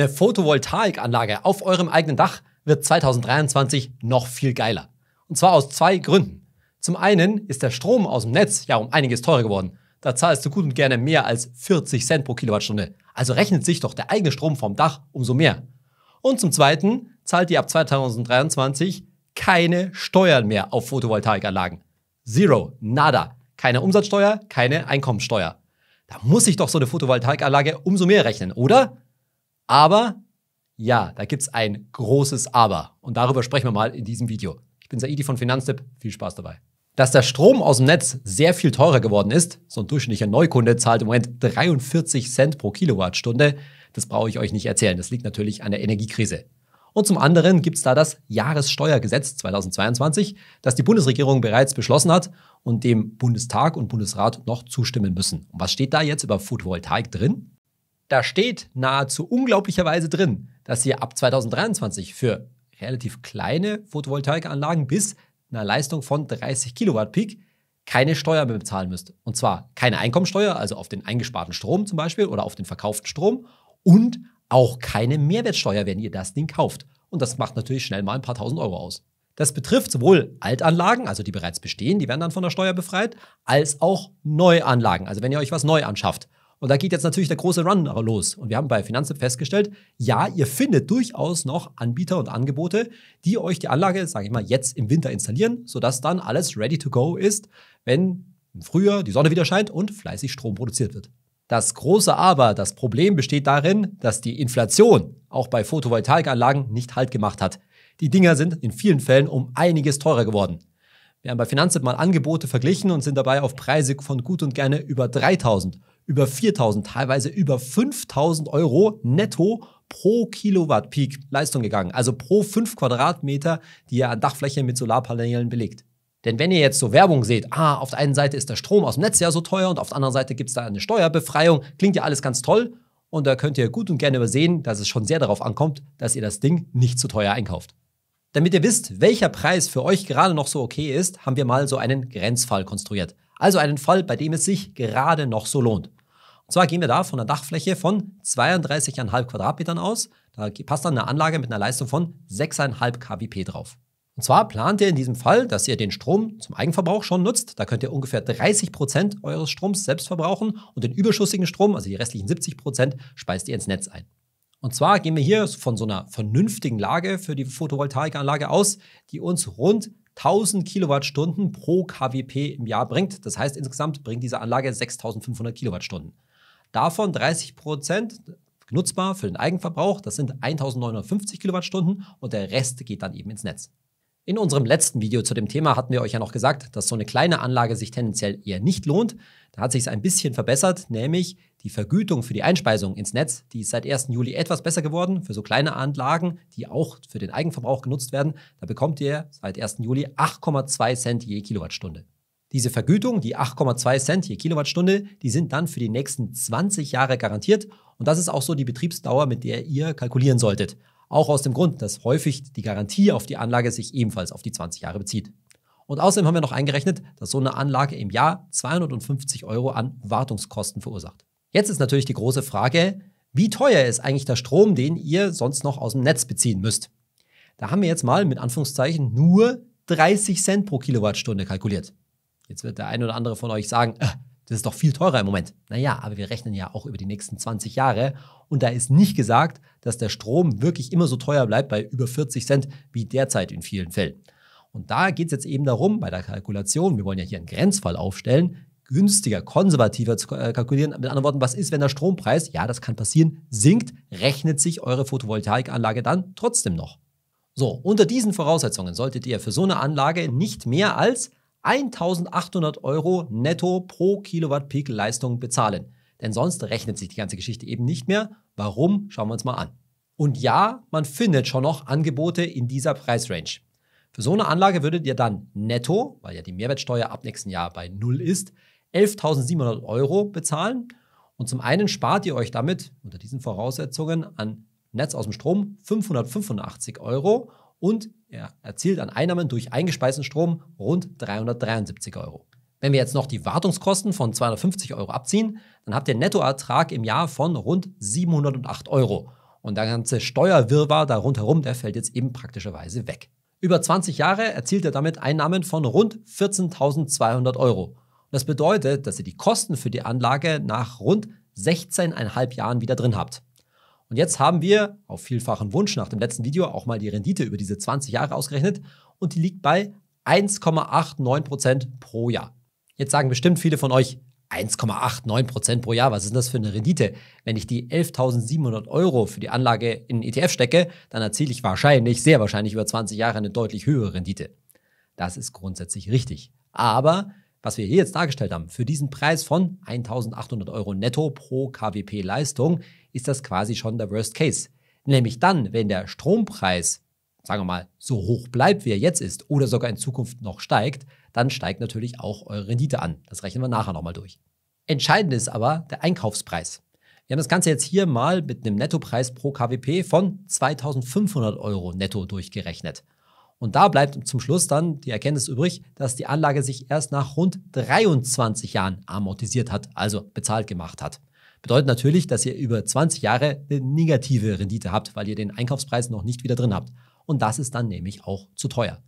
eine Photovoltaikanlage auf eurem eigenen Dach wird 2023 noch viel geiler. Und zwar aus zwei Gründen. Zum einen ist der Strom aus dem Netz ja um einiges teurer geworden. Da zahlst du gut und gerne mehr als 40 Cent pro Kilowattstunde. Also rechnet sich doch der eigene Strom vom Dach umso mehr. Und zum zweiten zahlt ihr ab 2023 keine Steuern mehr auf Photovoltaikanlagen. Zero, nada. Keine Umsatzsteuer, keine Einkommensteuer. Da muss sich doch so eine Photovoltaikanlage umso mehr rechnen, oder? Aber ja, da gibt es ein großes Aber. Und darüber sprechen wir mal in diesem Video. Ich bin Saidi von Finanztipp. Viel Spaß dabei. Dass der Strom aus dem Netz sehr viel teurer geworden ist, so ein durchschnittlicher Neukunde zahlt im Moment 43 Cent pro Kilowattstunde, das brauche ich euch nicht erzählen. Das liegt natürlich an der Energiekrise. Und zum anderen gibt es da das Jahressteuergesetz 2022, das die Bundesregierung bereits beschlossen hat und dem Bundestag und Bundesrat noch zustimmen müssen. Und was steht da jetzt über Photovoltaik drin? Da steht nahezu unglaublicherweise drin, dass ihr ab 2023 für relativ kleine Photovoltaikanlagen bis einer Leistung von 30 Kilowatt Peak keine Steuer mehr bezahlen müsst. Und zwar keine Einkommensteuer, also auf den eingesparten Strom zum Beispiel oder auf den verkauften Strom und auch keine Mehrwertsteuer, wenn ihr das Ding kauft. Und das macht natürlich schnell mal ein paar tausend Euro aus. Das betrifft sowohl Altanlagen, also die bereits bestehen, die werden dann von der Steuer befreit, als auch Neuanlagen, also wenn ihr euch was neu anschafft. Und da geht jetzt natürlich der große Run los. Und wir haben bei Finanztipp festgestellt, ja, ihr findet durchaus noch Anbieter und Angebote, die euch die Anlage, sage ich mal, jetzt im Winter installieren, sodass dann alles ready to go ist, wenn im Frühjahr die Sonne wieder scheint und fleißig Strom produziert wird. Das große Aber, das Problem besteht darin, dass die Inflation auch bei Photovoltaikanlagen nicht Halt gemacht hat. Die Dinger sind in vielen Fällen um einiges teurer geworden. Wir haben bei Finanztipp mal Angebote verglichen und sind dabei auf Preise von gut und gerne über 3000, über 4.000, teilweise über 5.000 Euro netto pro Kilowatt Peak Leistung gegangen. Also pro 5 Quadratmeter, die ihr an Dachfläche mit Solarpanelen belegt. Denn wenn ihr jetzt so Werbung seht, ah, auf der einen Seite ist der Strom aus dem Netz ja so teuer und auf der anderen Seite gibt es da eine Steuerbefreiung, klingt ja alles ganz toll. Und da könnt ihr gut und gerne übersehen, dass es schon sehr darauf ankommt, dass ihr das Ding nicht zu teuer einkauft. Damit ihr wisst, welcher Preis für euch gerade noch so okay ist, haben wir mal so einen Grenzfall konstruiert. Also einen Fall, bei dem es sich gerade noch so lohnt. Und zwar gehen wir da von einer Dachfläche von 32,5 Quadratmetern aus. Da passt dann eine Anlage mit einer Leistung von 6,5 kWp drauf. Und zwar plant ihr in diesem Fall, dass ihr den Strom zum Eigenverbrauch schon nutzt. Da könnt ihr ungefähr 30% Prozent eures Stroms selbst verbrauchen und den überschüssigen Strom, also die restlichen 70%, Prozent, speist ihr ins Netz ein. Und zwar gehen wir hier von so einer vernünftigen Lage für die Photovoltaikanlage aus, die uns rund 1000 Kilowattstunden pro KWP im Jahr bringt. Das heißt, insgesamt bringt diese Anlage 6500 Kilowattstunden. Davon 30 Prozent nutzbar für den Eigenverbrauch, das sind 1950 Kilowattstunden und der Rest geht dann eben ins Netz. In unserem letzten Video zu dem Thema hatten wir euch ja noch gesagt, dass so eine kleine Anlage sich tendenziell eher nicht lohnt. Da hat sich es ein bisschen verbessert, nämlich die Vergütung für die Einspeisung ins Netz, die ist seit 1. Juli etwas besser geworden für so kleine Anlagen, die auch für den Eigenverbrauch genutzt werden. Da bekommt ihr seit 1. Juli 8,2 Cent je Kilowattstunde. Diese Vergütung, die 8,2 Cent je Kilowattstunde, die sind dann für die nächsten 20 Jahre garantiert und das ist auch so die Betriebsdauer, mit der ihr kalkulieren solltet. Auch aus dem Grund, dass häufig die Garantie auf die Anlage sich ebenfalls auf die 20 Jahre bezieht. Und außerdem haben wir noch eingerechnet, dass so eine Anlage im Jahr 250 Euro an Wartungskosten verursacht. Jetzt ist natürlich die große Frage, wie teuer ist eigentlich der Strom, den ihr sonst noch aus dem Netz beziehen müsst? Da haben wir jetzt mal mit Anführungszeichen nur 30 Cent pro Kilowattstunde kalkuliert. Jetzt wird der ein oder andere von euch sagen, äh, das ist doch viel teurer im Moment. Naja, aber wir rechnen ja auch über die nächsten 20 Jahre. Und da ist nicht gesagt, dass der Strom wirklich immer so teuer bleibt bei über 40 Cent wie derzeit in vielen Fällen. Und da geht es jetzt eben darum, bei der Kalkulation, wir wollen ja hier einen Grenzfall aufstellen, günstiger, konservativer zu äh, kalkulieren. Mit anderen Worten, was ist, wenn der Strompreis, ja, das kann passieren, sinkt, rechnet sich eure Photovoltaikanlage dann trotzdem noch. So, unter diesen Voraussetzungen solltet ihr für so eine Anlage nicht mehr als 1800 Euro netto pro Kilowatt Peak Leistung bezahlen. Denn sonst rechnet sich die ganze Geschichte eben nicht mehr. Warum? Schauen wir uns mal an. Und ja, man findet schon noch Angebote in dieser Preisrange. Für so eine Anlage würdet ihr dann netto, weil ja die Mehrwertsteuer ab nächsten Jahr bei null ist, 11.700 Euro bezahlen. Und zum einen spart ihr euch damit unter diesen Voraussetzungen an Netz aus dem Strom 585 Euro und er erzielt an Einnahmen durch eingespeisten Strom rund 373 Euro. Wenn wir jetzt noch die Wartungskosten von 250 Euro abziehen, dann habt ihr einen Nettoertrag im Jahr von rund 708 Euro. Und der ganze Steuerwirrwarr da rundherum, der fällt jetzt eben praktischerweise weg. Über 20 Jahre erzielt er damit Einnahmen von rund 14.200 Euro. Das bedeutet, dass ihr die Kosten für die Anlage nach rund 16,5 Jahren wieder drin habt. Und jetzt haben wir auf vielfachen Wunsch nach dem letzten Video auch mal die Rendite über diese 20 Jahre ausgerechnet und die liegt bei 1,89% pro Jahr. Jetzt sagen bestimmt viele von euch, 1,89% pro Jahr, was ist denn das für eine Rendite? Wenn ich die 11.700 Euro für die Anlage in ETF e stecke, dann erziele ich wahrscheinlich, sehr wahrscheinlich über 20 Jahre eine deutlich höhere Rendite. Das ist grundsätzlich richtig. Aber was wir hier jetzt dargestellt haben, für diesen Preis von 1800 Euro netto pro KWP Leistung, ist das quasi schon der Worst Case. Nämlich dann, wenn der Strompreis, sagen wir mal, so hoch bleibt, wie er jetzt ist oder sogar in Zukunft noch steigt, dann steigt natürlich auch eure Rendite an. Das rechnen wir nachher nochmal durch. Entscheidend ist aber der Einkaufspreis. Wir haben das Ganze jetzt hier mal mit einem Nettopreis pro KWP von 2500 Euro netto durchgerechnet. Und da bleibt zum Schluss dann die Erkenntnis übrig, dass die Anlage sich erst nach rund 23 Jahren amortisiert hat, also bezahlt gemacht hat. Bedeutet natürlich, dass ihr über 20 Jahre eine negative Rendite habt, weil ihr den Einkaufspreis noch nicht wieder drin habt. Und das ist dann nämlich auch zu teuer.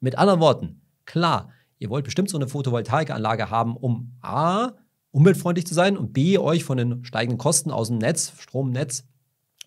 Mit anderen Worten, klar, ihr wollt bestimmt so eine Photovoltaikanlage haben, um A, umweltfreundlich zu sein und B, euch von den steigenden Kosten aus dem Netz, Stromnetz,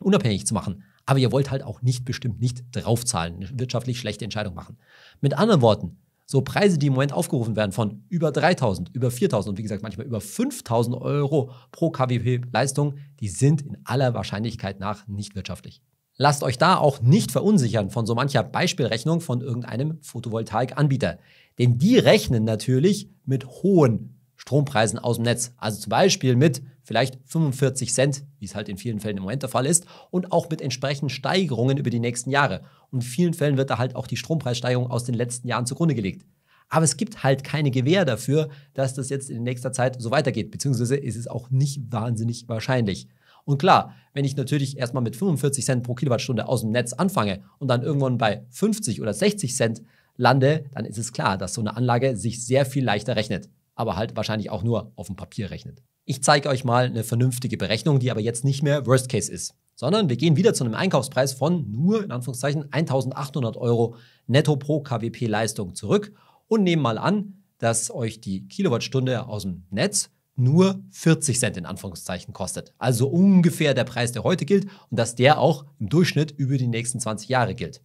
unabhängig zu machen. Aber ihr wollt halt auch nicht bestimmt nicht draufzahlen, eine wirtschaftlich schlechte Entscheidung machen. Mit anderen Worten, so Preise, die im Moment aufgerufen werden von über 3000, über 4000 und wie gesagt manchmal über 5000 Euro pro KWP Leistung, die sind in aller Wahrscheinlichkeit nach nicht wirtschaftlich. Lasst euch da auch nicht verunsichern von so mancher Beispielrechnung von irgendeinem Photovoltaikanbieter. Denn die rechnen natürlich mit hohen Strompreisen aus dem Netz. Also zum Beispiel mit vielleicht 45 Cent, wie es halt in vielen Fällen im Moment der Fall ist, und auch mit entsprechenden Steigerungen über die nächsten Jahre. Und in vielen Fällen wird da halt auch die Strompreissteigerung aus den letzten Jahren zugrunde gelegt. Aber es gibt halt keine Gewähr dafür, dass das jetzt in nächster Zeit so weitergeht, beziehungsweise ist es auch nicht wahnsinnig wahrscheinlich. Und klar, wenn ich natürlich erstmal mit 45 Cent pro Kilowattstunde aus dem Netz anfange und dann irgendwann bei 50 oder 60 Cent lande, dann ist es klar, dass so eine Anlage sich sehr viel leichter rechnet aber halt wahrscheinlich auch nur auf dem Papier rechnet. Ich zeige euch mal eine vernünftige Berechnung, die aber jetzt nicht mehr Worst Case ist, sondern wir gehen wieder zu einem Einkaufspreis von nur in Anführungszeichen 1800 Euro netto pro KWP Leistung zurück und nehmen mal an, dass euch die Kilowattstunde aus dem Netz nur 40 Cent in Anführungszeichen kostet. Also ungefähr der Preis, der heute gilt und dass der auch im Durchschnitt über die nächsten 20 Jahre gilt.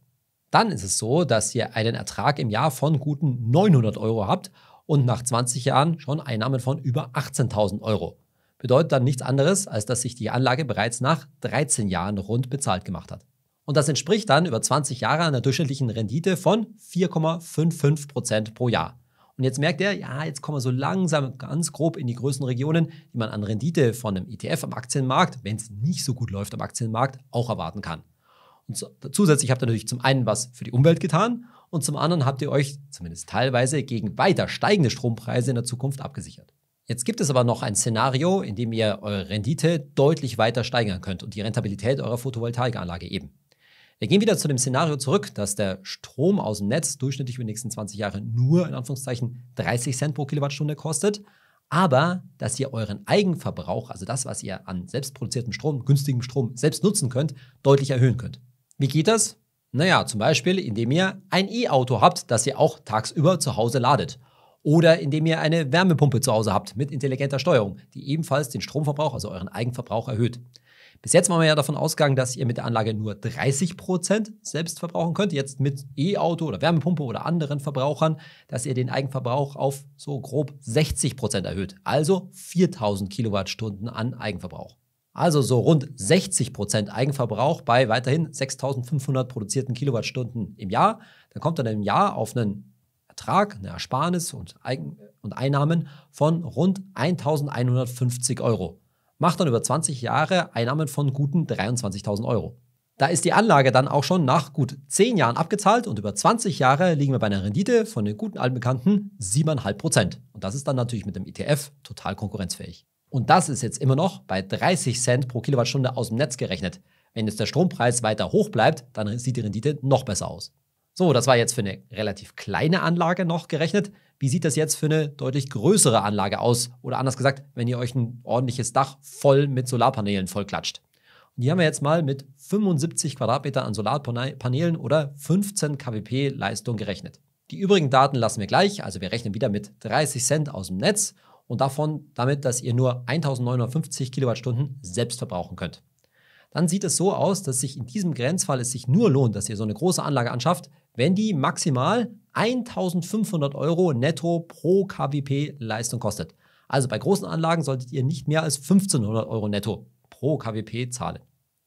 Dann ist es so, dass ihr einen Ertrag im Jahr von guten 900 Euro habt und nach 20 Jahren schon Einnahmen von über 18.000 Euro. Bedeutet dann nichts anderes, als dass sich die Anlage bereits nach 13 Jahren rund bezahlt gemacht hat. Und das entspricht dann über 20 Jahre einer durchschnittlichen Rendite von 4,55% pro Jahr. Und jetzt merkt er, ja, jetzt kommen wir so langsam ganz grob in die Größenregionen, die man an Rendite von einem ETF am Aktienmarkt, wenn es nicht so gut läuft am Aktienmarkt, auch erwarten kann. Und zusätzlich habt ihr natürlich zum einen was für die Umwelt getan und zum anderen habt ihr euch zumindest teilweise gegen weiter steigende Strompreise in der Zukunft abgesichert. Jetzt gibt es aber noch ein Szenario, in dem ihr eure Rendite deutlich weiter steigern könnt und die Rentabilität eurer Photovoltaikanlage eben. Wir gehen wieder zu dem Szenario zurück, dass der Strom aus dem Netz durchschnittlich über die nächsten 20 Jahre nur in Anführungszeichen 30 Cent pro Kilowattstunde kostet, aber dass ihr euren Eigenverbrauch, also das, was ihr an selbstproduziertem Strom, günstigem Strom selbst nutzen könnt, deutlich erhöhen könnt. Wie geht das? Naja, zum Beispiel, indem ihr ein E-Auto habt, das ihr auch tagsüber zu Hause ladet. Oder indem ihr eine Wärmepumpe zu Hause habt mit intelligenter Steuerung, die ebenfalls den Stromverbrauch, also euren Eigenverbrauch erhöht. Bis jetzt waren wir ja davon ausgegangen, dass ihr mit der Anlage nur 30% Prozent selbst verbrauchen könnt. Jetzt mit E-Auto oder Wärmepumpe oder anderen Verbrauchern, dass ihr den Eigenverbrauch auf so grob 60% Prozent erhöht. Also 4000 Kilowattstunden an Eigenverbrauch. Also so rund 60 Eigenverbrauch bei weiterhin 6500 produzierten Kilowattstunden im Jahr. Dann kommt dann im Jahr auf einen Ertrag, eine Ersparnis und, Eigen und Einnahmen von rund 1150 Euro. Macht dann über 20 Jahre Einnahmen von guten 23.000 Euro. Da ist die Anlage dann auch schon nach gut 10 Jahren abgezahlt und über 20 Jahre liegen wir bei einer Rendite von den guten altbekannten 7,5 Und das ist dann natürlich mit dem ETF total konkurrenzfähig. Und das ist jetzt immer noch bei 30 Cent pro Kilowattstunde aus dem Netz gerechnet. Wenn jetzt der Strompreis weiter hoch bleibt, dann sieht die Rendite noch besser aus. So, das war jetzt für eine relativ kleine Anlage noch gerechnet. Wie sieht das jetzt für eine deutlich größere Anlage aus? Oder anders gesagt, wenn ihr euch ein ordentliches Dach voll mit Solarpanelen vollklatscht. Und hier haben wir jetzt mal mit 75 Quadratmeter an Solarpanelen oder 15 kWp Leistung gerechnet. Die übrigen Daten lassen wir gleich, also wir rechnen wieder mit 30 Cent aus dem Netz und davon damit, dass ihr nur 1950 Kilowattstunden selbst verbrauchen könnt. Dann sieht es so aus, dass sich in diesem Grenzfall es sich nur lohnt, dass ihr so eine große Anlage anschafft, wenn die maximal 1500 Euro netto pro KWP Leistung kostet. Also bei großen Anlagen solltet ihr nicht mehr als 1500 Euro netto pro KWP zahlen.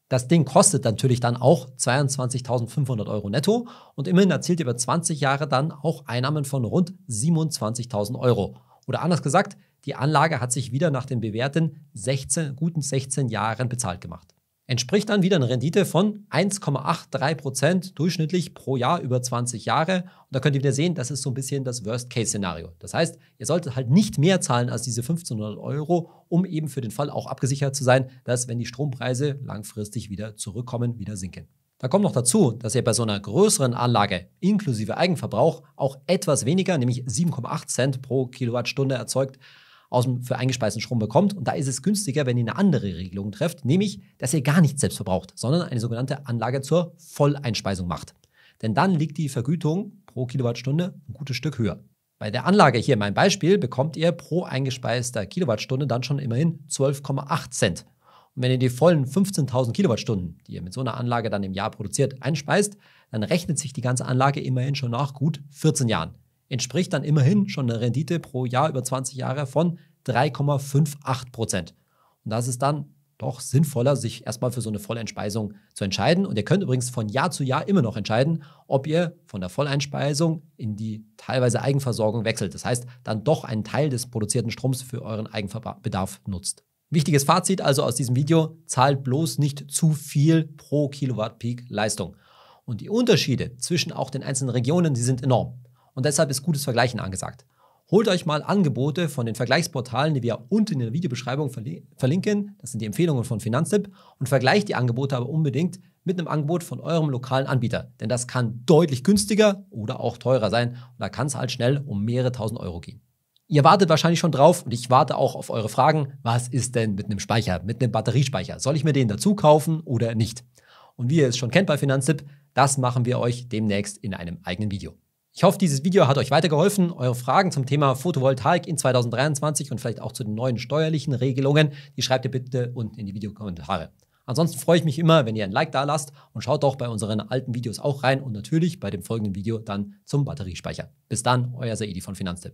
Das Ding kostet natürlich dann auch 22.500 Euro netto und immerhin erzielt ihr über 20 Jahre dann auch Einnahmen von rund 27.000 Euro. Oder anders gesagt, die Anlage hat sich wieder nach den bewährten 16, guten 16 Jahren bezahlt gemacht. Entspricht dann wieder eine Rendite von 1,83% Prozent durchschnittlich pro Jahr über 20 Jahre. Und da könnt ihr wieder sehen, das ist so ein bisschen das Worst-Case-Szenario. Das heißt, ihr solltet halt nicht mehr zahlen als diese 1500 Euro, um eben für den Fall auch abgesichert zu sein, dass wenn die Strompreise langfristig wieder zurückkommen, wieder sinken. Da kommt noch dazu, dass ihr bei so einer größeren Anlage inklusive Eigenverbrauch auch etwas weniger, nämlich 7,8 Cent pro Kilowattstunde erzeugt aus dem für eingespeisten Strom bekommt. Und da ist es günstiger, wenn ihr eine andere Regelung trefft, nämlich, dass ihr gar nichts selbst verbraucht, sondern eine sogenannte Anlage zur Volleinspeisung macht. Denn dann liegt die Vergütung pro Kilowattstunde ein gutes Stück höher. Bei der Anlage hier in meinem Beispiel bekommt ihr pro eingespeister Kilowattstunde dann schon immerhin 12,8 Cent. Und wenn ihr die vollen 15.000 Kilowattstunden, die ihr mit so einer Anlage dann im Jahr produziert, einspeist, dann rechnet sich die ganze Anlage immerhin schon nach gut 14 Jahren entspricht dann immerhin schon eine Rendite pro Jahr über 20 Jahre von 3,58 Prozent. Und das ist dann doch sinnvoller, sich erstmal für so eine Volleinspeisung zu entscheiden. Und ihr könnt übrigens von Jahr zu Jahr immer noch entscheiden, ob ihr von der Volleinspeisung in die teilweise Eigenversorgung wechselt. Das heißt, dann doch einen Teil des produzierten Stroms für euren Eigenbedarf nutzt. Wichtiges Fazit also aus diesem Video, zahlt bloß nicht zu viel pro Kilowatt Peak Leistung. Und die Unterschiede zwischen auch den einzelnen Regionen, die sind enorm und deshalb ist gutes Vergleichen angesagt. Holt euch mal Angebote von den Vergleichsportalen, die wir unten in der Videobeschreibung verlinken. Das sind die Empfehlungen von Finanztipp und vergleicht die Angebote aber unbedingt mit einem Angebot von eurem lokalen Anbieter, denn das kann deutlich günstiger oder auch teurer sein und da kann es halt schnell um mehrere tausend Euro gehen. Ihr wartet wahrscheinlich schon drauf und ich warte auch auf eure Fragen. Was ist denn mit einem Speicher, mit einem Batteriespeicher? Soll ich mir den dazu kaufen oder nicht? Und wie ihr es schon kennt bei Finanztipp, das machen wir euch demnächst in einem eigenen Video. Ich hoffe, dieses Video hat euch weitergeholfen. Eure Fragen zum Thema Photovoltaik in 2023 und vielleicht auch zu den neuen steuerlichen Regelungen, die schreibt ihr bitte unten in die Videokommentare. Ansonsten freue ich mich immer, wenn ihr ein Like da lasst und schaut doch bei unseren alten Videos auch rein und natürlich bei dem folgenden Video dann zum Batteriespeicher. Bis dann, euer Saidi von Finanztipp.